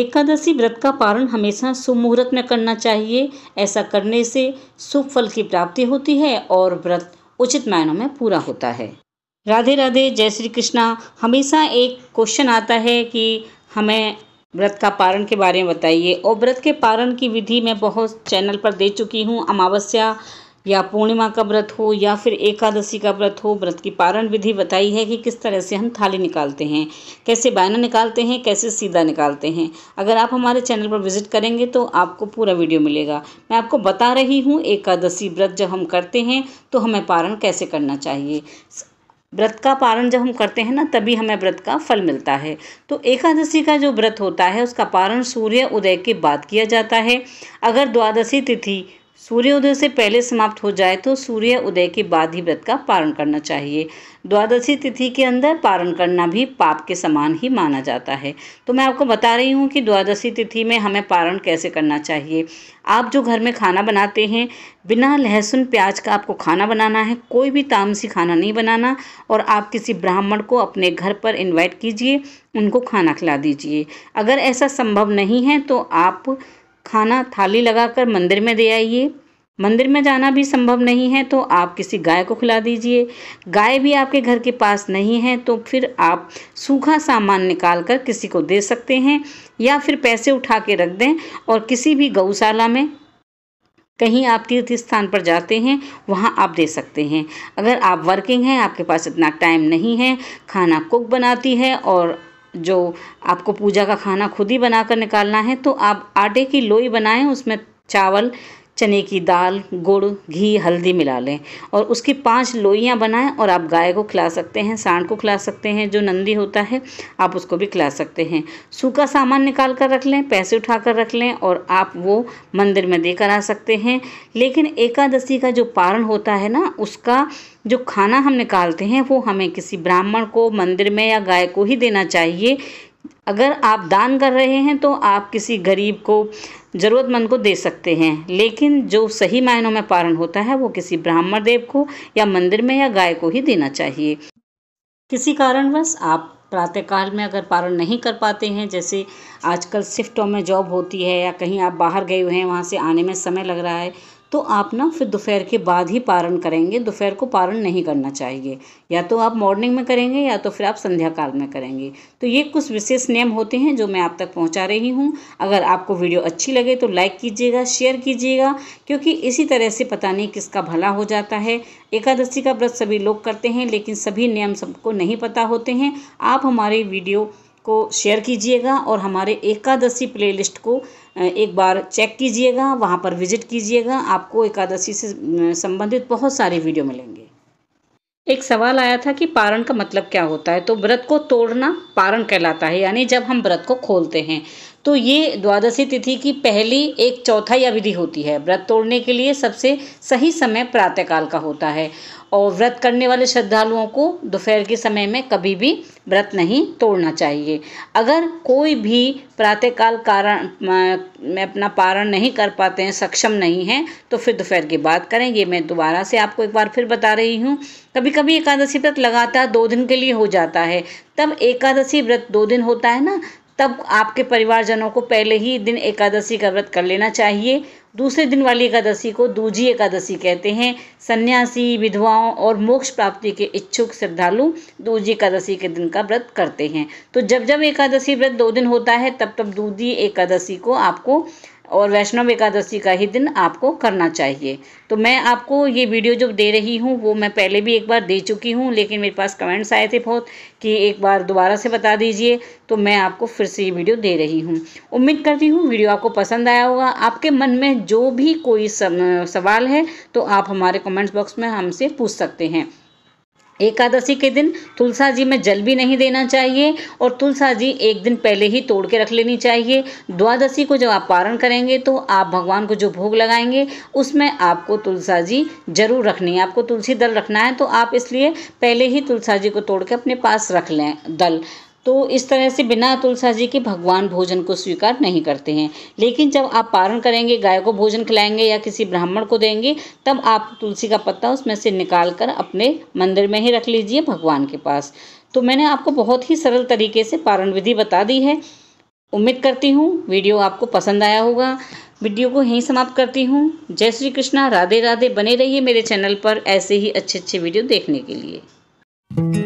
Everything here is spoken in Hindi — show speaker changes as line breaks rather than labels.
एकादशी व्रत का पारण हमेशा शुभ मुहूर्त में करना चाहिए ऐसा करने से शुभ फल की प्राप्ति होती है और व्रत उचित मायनों में पूरा होता है राधे राधे जय श्री कृष्णा हमेशा एक क्वेश्चन आता है कि हमें व्रत का पारण के बारे में बताइए और व्रत के पारण की विधि मैं बहुत चैनल पर दे चुकी हूँ अमावस्या या पूर्णिमा का व्रत हो या फिर एकादशी का व्रत हो व्रत की पारण विधि बताई है कि किस तरह से हम थाली निकालते हैं कैसे बायना निकालते हैं कैसे सीधा निकालते हैं अगर आप हमारे चैनल पर विजिट करेंगे तो आपको पूरा वीडियो मिलेगा मैं आपको बता रही हूँ एकादशी व्रत जब हम करते हैं तो हमें पारण कैसे करना चाहिए व्रत का पारण जब हम करते हैं ना तभी हमें व्रत का फल मिलता है तो एकादशी का जो व्रत होता है उसका पारण सूर्य उदय के बाद किया जाता है अगर द्वादशी तिथि सूर्योदय से पहले समाप्त हो जाए तो सूर्य उदय के बाद ही व्रत का पारण करना चाहिए द्वादशी तिथि के अंदर पारण करना भी पाप के समान ही माना जाता है तो मैं आपको बता रही हूँ कि द्वादशी तिथि में हमें पारण कैसे करना चाहिए आप जो घर में खाना बनाते हैं बिना लहसुन प्याज का आपको खाना बनाना है कोई भी तामसी खाना नहीं बनाना और आप किसी ब्राह्मण को अपने घर पर इन्वाइट कीजिए उनको खाना खिला दीजिए अगर ऐसा संभव नहीं है तो आप खाना थाली लगाकर मंदिर में दे आइए मंदिर में जाना भी संभव नहीं है तो आप किसी गाय को खिला दीजिए गाय भी आपके घर के पास नहीं है तो फिर आप सूखा सामान निकाल कर किसी को दे सकते हैं या फिर पैसे उठा के रख दें और किसी भी गौशाला में कहीं आप तीर्थ स्थान पर जाते हैं वहाँ आप दे सकते हैं अगर आप वर्किंग हैं आपके पास इतना टाइम नहीं है खाना कुक बनाती है और जो आपको पूजा का खाना खुद ही बनाकर निकालना है तो आप आटे की लोई बनाएं उसमें चावल चने की दाल गुड़ घी हल्दी मिला लें और उसकी पांच लोइयाँ बनाएं और आप गाय को खिला सकते हैं सांड को खिला सकते हैं जो नंदी होता है आप उसको भी खिला सकते हैं सूखा सामान निकाल कर रख लें पैसे उठा कर रख लें और आप वो मंदिर में देकर आ सकते हैं लेकिन एकादशी का जो पारण होता है ना उसका जो खाना हम निकालते हैं वो हमें किसी ब्राह्मण को मंदिर में या गाय को ही देना चाहिए अगर आप दान कर रहे हैं तो आप किसी गरीब को ज़रूरतमंद को दे सकते हैं लेकिन जो सही मायनों में पारण होता है वो किसी ब्राह्मण देव को या मंदिर में या गाय को ही देना चाहिए किसी कारणवश आप प्रातःकाल में अगर पारण नहीं कर पाते हैं जैसे आजकल शिफ्टों में जॉब होती है या कहीं आप बाहर गए हुए हैं वहाँ से आने में समय लग रहा है तो आप ना फिर दोपहर के बाद ही पारण करेंगे दोपहर को पारण नहीं करना चाहिए या तो आप मॉर्निंग में करेंगे या तो फिर आप संध्या काल में करेंगे तो ये कुछ विशेष नियम होते हैं जो मैं आप तक पहुंचा रही हूं अगर आपको वीडियो अच्छी लगे तो लाइक कीजिएगा शेयर कीजिएगा क्योंकि इसी तरह से पता नहीं किसका भला हो जाता है एकादशी का व्रत सभी लोग करते हैं लेकिन सभी नियम सबको नहीं पता होते हैं आप हमारे वीडियो को शेयर कीजिएगा और हमारे एकादशी प्लेलिस्ट को एक बार चेक कीजिएगा वहाँ पर विजिट कीजिएगा आपको एकादशी से संबंधित बहुत सारे वीडियो मिलेंगे एक सवाल आया था कि पारण का मतलब क्या होता है तो व्रत को तोड़ना पारण कहलाता है यानी जब हम व्रत को खोलते हैं तो ये द्वादशी तिथि की पहली एक चौथाई अविधि होती है व्रत तोड़ने के लिए सबसे सही समय प्रातःकाल का होता है और व्रत करने वाले श्रद्धालुओं को दोपहर के समय में कभी भी व्रत नहीं तोड़ना चाहिए अगर कोई भी प्रातःकाल कारण में अपना पारण नहीं कर पाते हैं सक्षम नहीं हैं तो फिर दोपहर के बाद करें ये मैं दोबारा से आपको एक बार फिर बता रही हूँ कभी कभी एकादशी व्रत लगातार दो दिन के लिए हो जाता है तब एकादशी व्रत दो दिन होता है ना तब आपके परिवारजनों को पहले ही दिन एकादशी का व्रत कर लेना चाहिए दूसरे दिन वाली एकादशी को दूजी एकादशी कहते हैं सन्यासी विधवाओं और मोक्ष प्राप्ति के इच्छुक श्रद्धालु दूजी एकादशी के दिन का व्रत करते हैं तो जब जब एकादशी व्रत दो दिन होता है तब तब दूजी एकादशी को आपको और वैष्णव एकादशी का ही दिन आपको करना चाहिए तो मैं आपको ये वीडियो जो दे रही हूँ वो मैं पहले भी एक बार दे चुकी हूँ लेकिन मेरे पास कमेंट्स आए थे बहुत कि एक बार दोबारा से बता दीजिए तो मैं आपको फिर से ये वीडियो दे रही हूँ उम्मीद करती हूँ वीडियो आपको पसंद आया होगा आपके मन में जो भी कोई सवाल है तो आप हमारे कमेंट्स बॉक्स में हमसे पूछ सकते हैं एकादशी के दिन तुलसा जी में जल भी नहीं देना चाहिए और तुलसा जी एक दिन पहले ही तोड़ के रख लेनी चाहिए द्वादशी को जब आप पारण करेंगे तो आप भगवान को जो भोग लगाएंगे उसमें आपको तुलसा जी जरूर रखनी है आपको तुलसी दल रखना है तो आप इसलिए पहले ही तुलसा जी को तोड़ के अपने पास रख लें दल तो इस तरह से बिना तुलसा जी के भगवान भोजन को स्वीकार नहीं करते हैं लेकिन जब आप पारण करेंगे गाय को भोजन खिलाएंगे या किसी ब्राह्मण को देंगे तब आप तुलसी का पत्ता उसमें से निकाल कर अपने मंदिर में ही रख लीजिए भगवान के पास तो मैंने आपको बहुत ही सरल तरीके से पारण विधि बता दी है उम्मीद करती हूँ वीडियो आपको पसंद आया होगा वीडियो को यहीं समाप्त करती हूँ जय श्री कृष्णा राधे राधे बने रहिए मेरे चैनल पर ऐसे ही अच्छे अच्छे वीडियो देखने के लिए